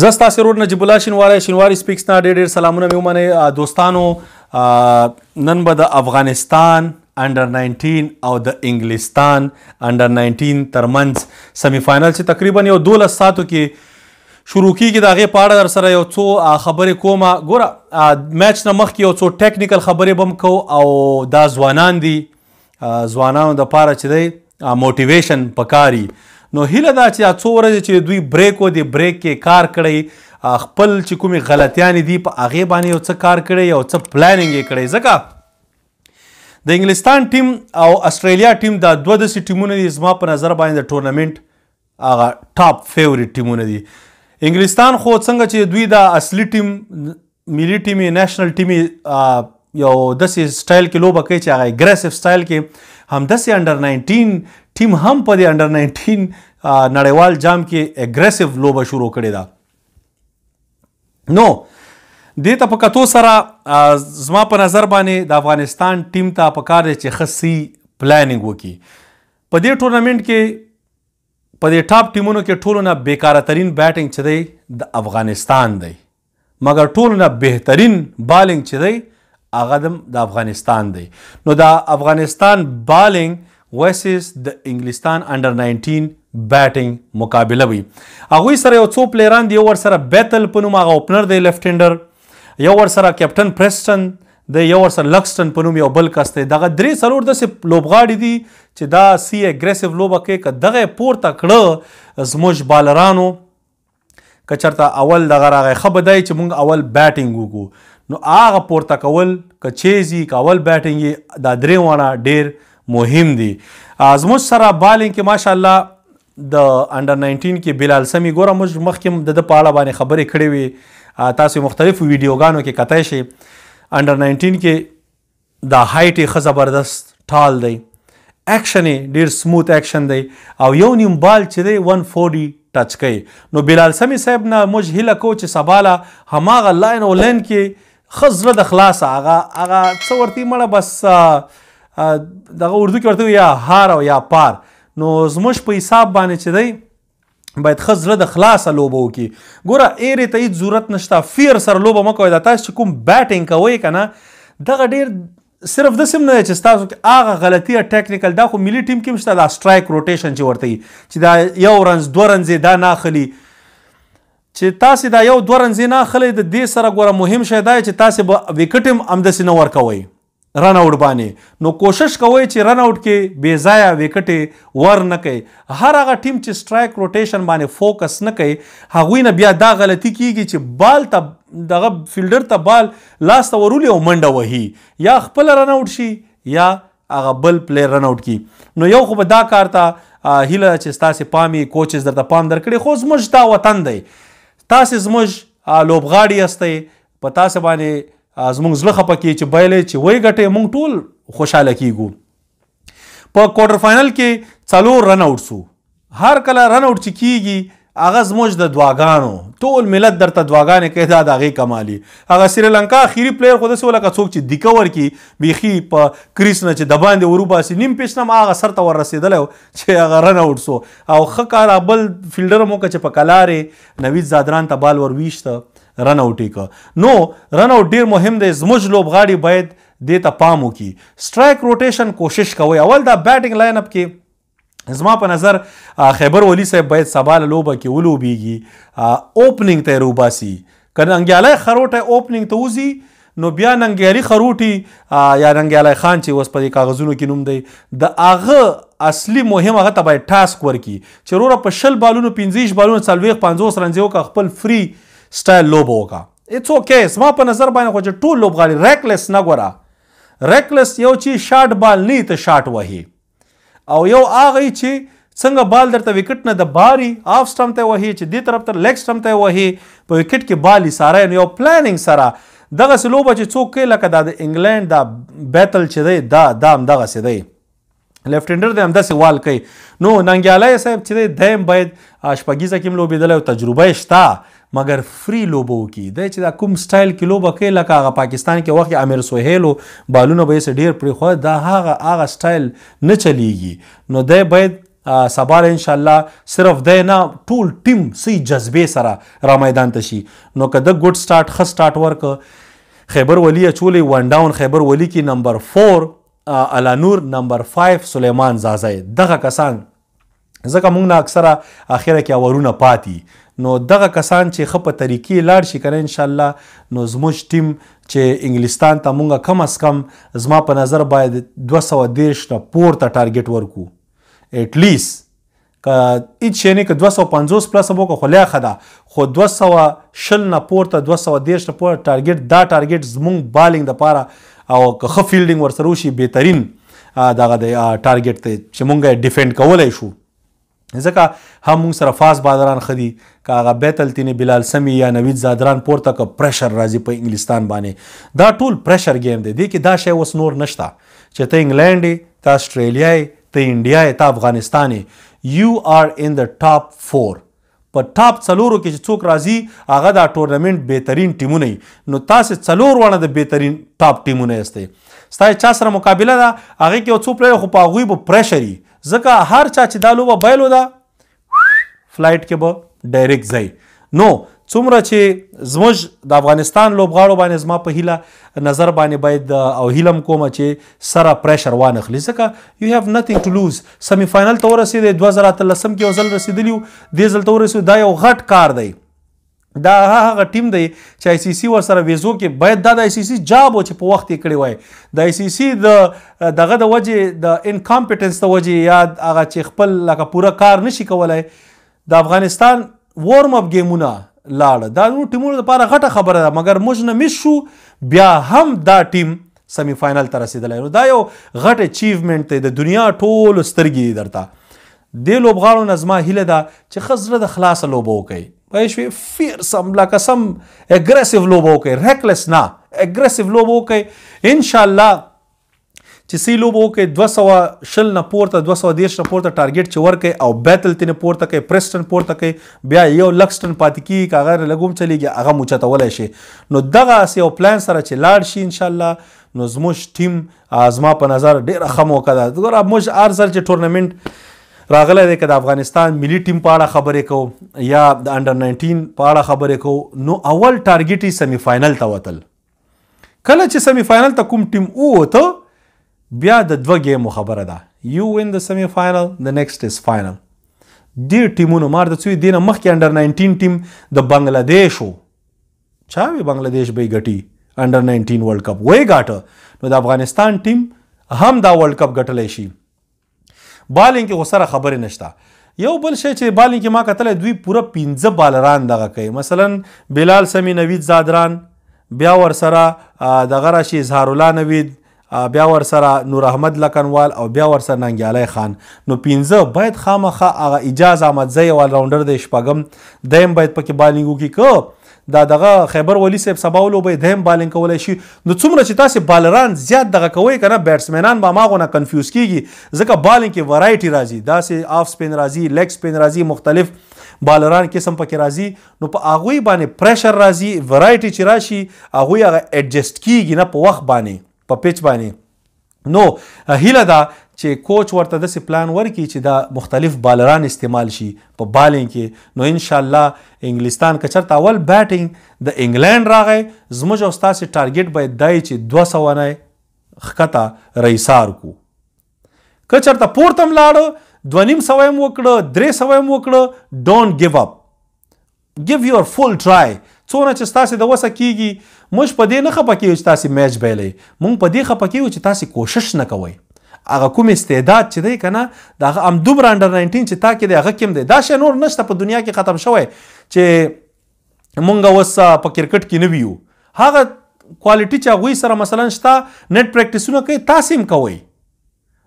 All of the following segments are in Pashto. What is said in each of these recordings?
زستا سرور نجیب الله شینواری شینواری سپیکس نه ډېر ډېر سلامونه مې ومنئ دوستانو نن به د افغانستان انډر 19 او د انګلستان انډر 19 ترمنځ سیمی فاینل چې تقریبا یو 12 ساتو کې شروع کیږي دا غي پاړه در سره یو څو خبرې کومه ګوره میچ نه مخکې یو څو ټیکنیکل خبرې بم کو او دا ځوانان دي ځوانانو د پاره چې دی موټیویشن پکاري پا نو هله دا چې څو ورځې چې دوی بریک و دی بریک کې کار کړی خپل چې کومې غلطیان دي په هغې باندې یو څه کار کړی او څه پلانینګ یې کړی ځکه د انګلستان ټیم او استرالیا ټیم دا دوه داسې ټیمونه دي زما په نظر باندې د ټورنمنټ هغه ټاپ فیوریټ ټیمونه دي انګلستان خو څنګه چې دوی دا اصلي ټیم ملي ټیم یې نېشنل ټیم یې یو داسې سټایل کې لوبه کوي چې هغه اګریسیو سټایل کې هم د سي انډر 19 ټیم هم په دې انډر 19 نړیوال جام کې اګریسیو لوبه شروع کړې ده نو دې ته په کتو سره زما په نظر باندې د افغانستان ټیم ته په کار چې خصي پلانینګ وکړي په دې ټورنمنت کې په دې ټاپ ټیمونو کې ټولو نه بیکاره ترين بیټینګ چې دی د افغانستان دی مګر ټولو نه بهترین بالینګ چې دی هغه د افغانستان دی نو دا افغانستان بالینګ ویسز د انګلستان انډر 19 بیټینګ مقابله وی هغه سره یو څو پلیران دی ور سره بیتل په نوم هغه اوپنر دی لیفټ هینډر یو ور سره کیپټن پریسټن د یو ور سره لکسټن په نوم یو بل کس دی دغه درې سلور د لوبغاړي دي چې دا سی اګریسیو لوبه کوي که دغه پورته کړه زموږ بالرانو کچرته اول دغه راغی خبر دی چې مونږ اول بیټینګ وکړو نو هغه پورته کول کچېزي کول بیټینګ دا درې وانه ډېر مهم دي ازموږ سره بالینګ کې ماشاءالله د انډر 19 کې بلال سمی ګوره موږ مخکې د د پاړه باندې خبرې کړې وي تاسو مختلف ویډیوګانو کې کتای شي انډر 19 کې دا هایټ ښه زبردست ټال دی اکشن ډیر سموث اکشن دی او یو نیم بال چې دی 140 ټچ کوي نو بلال سمی صاحب نه موږ هیله کو چې سباله هماغه لاین او لین کې خزله د خلاص هغه هغه څو ورته مړه بس دغه اردو کې ورته یا هار او یا پار نو زموش په حساب باندې چې دی باید خزله د خلاص لوبه وکي ګوره ایرې ته هیڅ ضرورت نشته فیر سره لوبه مکوئ دا تاسو چې کوم بیټینګ کوئ کنه دغه ډیر صرف د سیم نه چې تاسو هغه غلطي ټیکنیکل دا خو ملي ټیم کې مشته دا سټرایک روټیشن چې ورته چې دا یو رنز دوه رنز دا ناخلی چې تاسو دا یو دورن زینا خلې د دې سره ګوره مهم شی دا چې تاسو به وکټ هم امدسي نه ورکوي رن اوټ باندې نو کوشش کوي چې رن اوټ کې بے ځایه وکټې ور نه کوي هر هغه ټیم چې سټرایک روټیشن باندې فوکس نه کوي هغوی نه بیا دا غلطي کیږي چې بال ته دغه فیلډر ته بال لاس ته ورولي او منډه وهي یا خپل رن اوټ شي یا هغه بل پلیر رن اوټ کی نو یو خو به دا کار ته هیله چې ستاسو پامي کوچز درته پام درکړي خو زموږ دا وطن دی تاسو زموږ لوبغاړي یاستئ په تاسو باندې زموږ زړه خپه کې چې بایلې چې وای ګټې موږ ټول خوشاله کیږو په کوارټر فائنل کې څلور رن اوټ سو هر کله رن اوټ چې کیږي هغه زموږ د دواګانو ټول ملت درته دواګانې کوي دا د هغې کمالي هغه سریلانکا اخري پلیر خو داسې ولکه څوک چې دیکه ورکي بیخي په کریس نه چې د باندې وروباسي نیم پیچ نه هغه سر ته ورسېدلی چې هغه رن اوټ سو او ښه کار بل فیلډر مو که چې په کلارې نوید زادران ته بال ور ویشته رن اوټ یې نو رن اوټ ډېر مهم دی زموږ لوبغاړي باید دې ته پام وکړي سټرایک روټیشن کوشش کوئ اول دا بیټنګ لاین اپ کې زما په نظر خیبر ولی صاحب باید سبا لوبه کې ولوبېږي اوپننګ ته روباسي که ننګیالی خروټی اوپننګ ته وځي نو بیا ننګیالي خروټي یا ننګیالی خان چې اوس په دې کاغذونو کې نوم دی د هغه اصلي مهم هغه ته باید ټاسک ورکړي چې وروره په شل بالونو پنځه بالونو څلوېښت پنځوس رنځې وکړه خپل فری سټایل لوبه وکړه اټس اوکې زما په نظر باندې خو چې ټول لوبغاړي ریکلیس نه ګوره ریکلیس یو چې شاټ بال نه ته شاټ وهي او یو هغه چې څنګه بال درته وکټ نه د باري اف سټمپ ته وهي چې دې طرف ته لیگ سټمپ ته وهي په وکټ کې بال ساره یو پلانینګ سره دغه سلوبه چې څوک کې لکه د انګلند دا بیتل چې دی دا دام دغه سي دی لیفټینډر د همداسې وال کوي نو ننګیالی صاحب چې دی دیم باید شپږیزه کې هم لوبېدلی او تجربه یې شته مګر فری لوبو کې د چې دا کوم سټایل کې لوبه کوي لکه هغه پاکستان کې وخت امیر سهیلو بالونه به یې ډیر پرې خو دا هغه هغه سټایل نه چلیږي نو د باید سبا ان شاء الله صرف د نه ټول ټیم سي جذبه سره را میدان ته شي نو که د ګډ سٹارټ خ سٹارټ ورک خیبر ولی چولې ون ډاون خیبر ولی کې نمبر 4 الانور نمبر 5 سليمان زازای دغه کسان ځکه موږ نه اکثره اخیره کې اورونه پاتې نو دغه کسان چې خپه طریقې لاړ شي کنه ان شاء الله نو زموږ ټیم چې انګلستان ته مونږه کم از کم زما په نظر باید 213 نه پورته ټارګټ ورکو اټ لیس که هیڅ شي نه که 250 پلس وو که خلیا خدا خو 200 نه پورته 213 نه پورته ټارګټ دا ټارګټ زمونږ بالینګ د پاره او که خ فیلډینګ ورسره شي بهترین دغه د ټارګټ ته چې مونږه ډیفند کولای شو ځکه هم موږ سره فاس بادران خدي که هغه بیت التین بلال سمی یا نوید زادران پورته که پریشر راځي په انګلستان باندې دا ټول پریشر گیم دی دی کې دا شی اوس نور نشته چې ته انګلینډ ته استرالیا ته انډیا ته افغانستان یو آر ان د ټاپ 4 په ټاپ څلورو کې چې څوک راځي هغه دا ټورنمنت بهترین ټیمونه نو تاسو څلور وړاندې د بهترین ټاپ ټیمونه یاستئ ستاسو چا سره مقابله ده هغه کې یو څو پلیئر خو په هغوی به پریشر وي ځکه هر چا چې دا لوبه بایلو ده فلایټ کې به ډایرکټ ځي نو څومره چې زموږ د افغانستان لوبغاړو باندې زما په هیله نظر باندې باید او هیلم کوم چې سره پریشر وانخلي ځکه یو هاف نثینګ ټو لوز سیمی فائنل ته ورسېدې 2013 کې وزل رسیدلی دی زل ته ورسېدو دا یو غټ کار دی دا هغه ټیم دی چې آی سی سی ور سره ویزو کې باید دا د آی سی سی جاب و چې په وخت کې کړی وای د آی سی سی د دغه د وجه د انکمپټنس د وجه یا هغه چې خپل لکه پوره کار نشي کولای د افغانستان وارم اپ گیمونه لاړه دا نو ټیمونو لپاره غټه خبره ده مګر موږ نه مشو بیا هم دا ټیم سمی فائنل ته رسیدلی نو دا یو غټ اچیومنت دی د دنیا ټول سترګې درته دې لوبغاړو نه زما هیله ده چې ښه زړه د خلاصه لوبه وکړي پای شوي فیر سم لکه سم اګریسیو لوب وکړي ریکلس نه اګریسیو لوب وکړي ان شاء الله چې سی لوب وکړي 200 شل نه پورته 210 نه پورته ټارګټ چې ورکړي او بیتل تین پورته کوي پرستن پورته کوي بیا یو لکسټن پاتې کی کاغه لګوم چلیږي هغه موچته ولای شي نو دغه سیو پلان سره چې لاړ شي ان شاء الله نو زموږ ټیم ازما په نظر ډیره خمو کړه ګوره موږ ارزل چې ټورنمنت راغله دی که د افغانستان ملي ټیم په اړه خبرې کو یا د انډر 19 په اړه خبرې کو نو اول ټارګټ یې سیمی فاینل ته وتل کله چې سیمی فاینل ته کوم ټیم ووته بیا د دوه ګیمو خبره ده یو وین د سیمی فاینل د نیکسټ از فاینل ډیر ټیمونو مار د څوی دینه مخکې انډر 19 ټیم د بنگلاديش وو چا وی بنگلاديش به ګټي انډر 19 ورلد کپ وای ګاټه نو د افغانستان ټیم هم دا ورلد کپ ګټلې شي بالینګ کې وسره خبرې نشته یو بل شی چې بالینګ کې ما کتل دوی پوره 15 بالران دغه کوي مثلا بلال سمی نوید زادران بیا ور سره دغه راشي اظهار الله نوید بیا ور سره نور احمد لکنوال او بیا ور سره ننګیالی خان نو 15 باید خامخه هغه اجازه احمد زئی وال راونډر د شپغم دیم باید پکې بالینګو کې کو دا دغه خیبر ولی صاحب سبا ولوبې دیم بالینګ کولای شي نو څومره چې تاسو بالران زیات دغه کوي کنه بیټسمنان به ماغه نه کنفیوز کیږي ځکه بالینګ کې ورایټي راځي دا سه آف سپین راځي لیگ سپین راځي مختلف بالران قسم پکې راځي نو په اغوي باندې پریشر راځي ورایټي چې راشي اغوي هغه ایڈجسٹ کیږي نه په وخت باندې په پیچ باندې نو هیله دا چې کوچ ورته د پلان ورکی چې دا مختلف بالران استعمال شي په بالینګ کې نو ان شاء الله انګلستان کچرت اول بیټینګ د انګلند راغی زموږ او ستاسو ټارګټ باید دای چې 200 نه خکته رئیسار کو کچرت پورتم لاړو دونیم سویم وکړه درې سویم وکړه ډونټ گیو اپ give your full try څونه چې تاسو د وسه کیږي موږ په دې نه خپکیو چې تاسو میچ بیلې موږ په دې خپکیو چې تاسو کوشش نه کوئ هغه کوم استعداد چې دی کنه دا ام دومره انډر 19 چې تا کې دی هغه کوم دی دا شې نور نشته په دنیا کې ختم شوی چې مونږ اوس په کرکټ کې نه ویو هغه کوالټي چې هغه سره مثلا شته نت پریکټیسونه کوي تاسو هم کوئ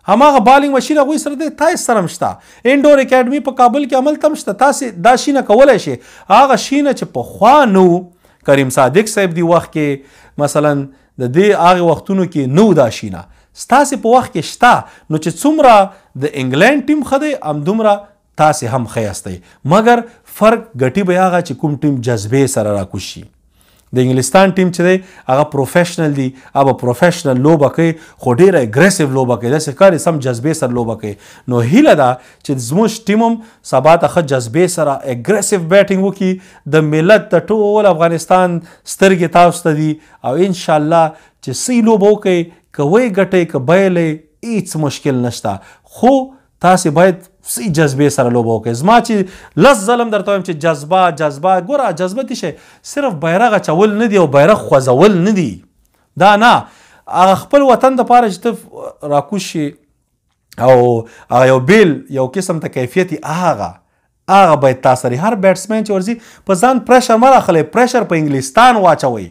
هماغه بالینګ ماشين غوي سره د تای سره مشته انډور اکیډمي په کابل کې عمل تم شته تاسو دا شینه کولای شي هغه شینه چې په خوانو کریم صادق صاحب دی وخت کې مثلا د دې هغه وختونو کې نو دا شینه ستاسو په وخت کې شته نو چې څومره د انګلند ټیم خده ام دومره تاسو هم خیاستئ مګر فرق غټي بیا هغه چې کوم ټیم جذبه سره راکوشي د انګلستان ټیم چې دی هغه پروفیشنل دی هغه پروفیشنل لوبه کوي خو ډیره اګریسیو لوبه کوي داسې کار سم جذبه سره لوبه کوي نو هیله ده چې زموږ ټیم هم سبا ته ښه جذبه سره اګریسیو بیټینګ وکړي د ملت د ټول افغانستان سترګې تاسو ته دي او ان شاء الله چې سی لوبه وکړي کوي ګټي کبایلې هیڅ مشکل نشته خو تاسو باید صحیح جذبه سره لوبه وکړي زما چې لس ظلم درته وایم چې جذبه جذبه ګوره جذبه دي شي صرف بیرغ چول نه دی او بیرغ خوځول نه دی دا نه خپل وطن د پاره چې ته راکوشي او یو بیل یو قسم ته کیفیت هغه هغه باید تاسو هر بیټسمن چې ورزي په ځان پرشر مراخله پرشر په انګلستان واچوي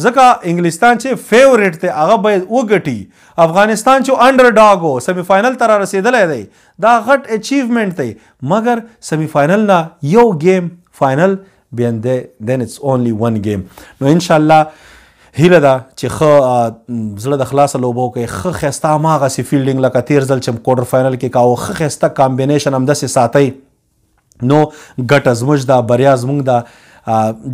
ځکه انګلستان چې فیوریټ دی هغه باید وګټي افغانستان چې انډر ډاګ وو سیمی فائنل ته را رسیدلی دی دا غټ اچیومنټ دی مګر سیمی فائنل نه یو گیم فائنل بین دی دین اټس اونلی ون گیم نو ان شاء الله هیله ده چې خ زړه د خلاص لوبو کې خ خسته ما غسی فیلډینګ لکه تیر ځل چې کوارټر فائنل کې کاو خ خسته کمبینیشن هم د ساتي نو ګټ ازمج دا بریا زمونږ دا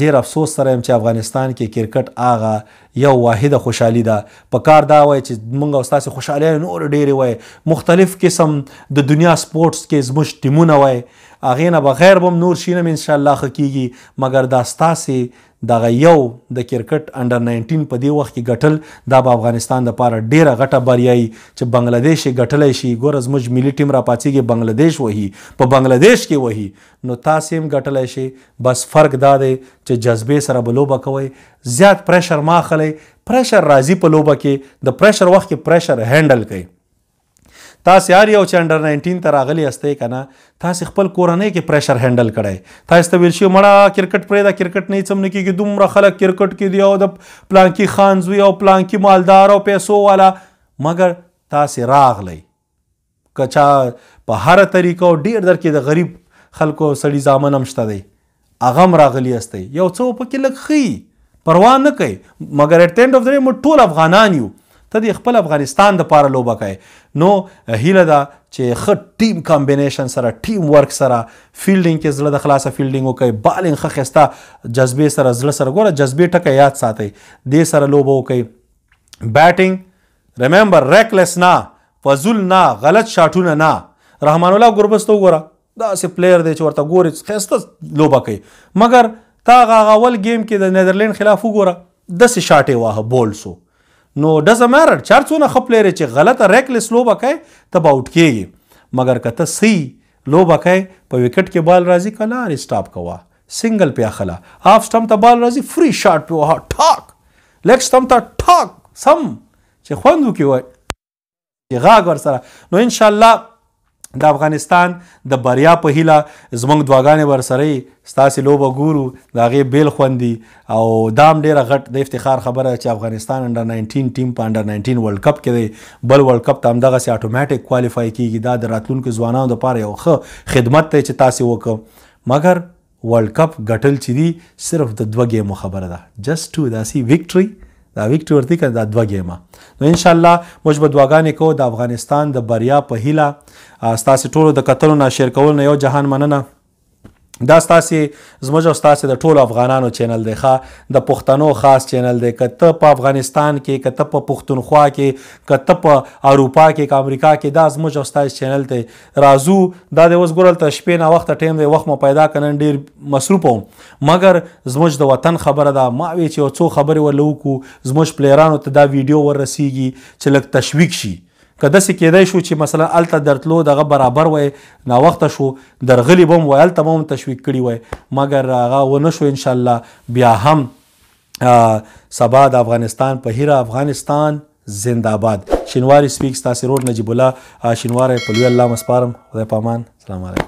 ډیر افسوس سره يم چې افغانستان کې کرکټ اغه یو واحده خوشحالي ده په کار دا وای چې مونږ او تاسو خوشاله نور ډیر وای مختلف قسم د دنیا سپورتس کې زموږ ټیمونه وای اغه نه بغیر بم نور شینم ان شاء الله خکېږي مګر دا ستاسي دغه یو د کرکټ انډر 19 په دی وخت کې غټل د افغانستان د پاره ډیره غټه بریایي چې بنگلاديش غټلې شي ګور از مج ملي ټیم را پاتېږي بنگلاديش وਹੀ په بنگلاديش کې وਹੀ نو تاسو هم غټلې شي بس فرق دا دی چې جذبه سره بلوبه کوي زیات پریشر ما خلې پریشر راځي په لوبه کې د پریشر وخت کې پریشر هینډل کوي تاسو یار یو چې انډر 19 تر اغلی استه کنه تاسو خپل کورنۍ کې پریشر هینډل کړئ تاسو ته ویل شي مړه کرکټ پرې دا کرکټ نه چم نه کیږي دومره خلک کرکټ کې دی او د پلانکی خان زوی او پلانکی مالدار او پیسو والا مګر تاسو راغلی کچا په هر طریقو ډیر در کې د غریب خلکو سړي ځامن هم شته دی اغه هم راغلی استه یو څو پکې لګ خي پروا نه کوي مګر اټ اند اف د ټول افغانان یو ته د خپل افغانستان د پاره لوبه کوي نو هیله ده چې خ ټیم کمبینیشن سره ټیم ورک سره فیلډینګ کې زړه د خلاصه فیلډینګ وکړي بالینګ خ خسته جذبه سره زړه سره ګوره جذبه ټکه یاد ساتي دې سره لوبه وکړي بیټینګ ریممبر ریکلس نه فزول نه غلط شاټونه نه رحمان الله ګربستو ګوره دا سه پلیئر دی چې ورته ګوري خسته لوبه کوي مګر تا غاغول گیم کې د نیدرلند خلاف وګوره د سه شاټه واه بول سو نو ډز مارر چار څونه خپلې چې غلطه ریکلس لوبه کوي ته به اوټ کیږي مګر کته صحیح لوبه کوي په وکټ کې بال راځي کلار سټاپ کوا سنگل په اخلا هاف سټم ته بال راځي فری شاټ په وها ټاک لیگ سټم ته ټاک سم چې خوند وکي وای چې غاګ ور سره نو ان شاء الله د افغانستان د بریا په هیله زمونږ دواګانې ورسره ستاسو لوبه ګورو دا غي بیل خوندي او دام ډیره غټ د افتخار خبره چې افغانستان انډر 19 ټیم په انډر 19 ورلد کپ کې دی بل ورلد کپ تام دغه سي اتوماتیک کوالیفای کیږي دا د راتلونکو ځوانانو لپاره یو ښه خدمت ته چې تاسو وکړو مګر ورلد کپ ګټل چې دی صرف د دوه ګیمو خبره ده جست ټو داسي وکټري دا وکټ ورته کړه دا دوه گیمه نو ان شاء الله موږ به دواګانې کوو د افغانستان د بریا په هیله ستاسو ټولو د کتلو نه شیر کول نه یو جهان مننه دا ستاسو زموږ او ستاسو د ټولو افغانانو چینل دی ښا د پښتنو خاص چینل دی کته په افغانستان کې کته په پښتونخوا کې کته په اروپا کې ک امریکا کې دا زموږ او ستاسو چینل دی رازو دا د اوس ګورل ته شپې نه وخت ټیم دی وخت مو پیدا کنن ډیر مصروف وم مګر زموږ د وطن خبره ده ما وی چې څو خبرې ولوکو زموږ پلیرانو ته دا ویډیو ورسیږي چې لک تشویق شي کده سې کېدای شو چې مثلا الته درتلو دغه برابر وای نا وخت شو درغلی بم وای الته مو تشویق کړي وای مګر هغه ونه شو ان شاء الله بیا هم سبا د افغانستان په هیره افغانستان زنده باد شینواری سپیکس تاسو روډ نجیب الله شینواری په لوی الله مسپارم خدای پامان سلام علیکم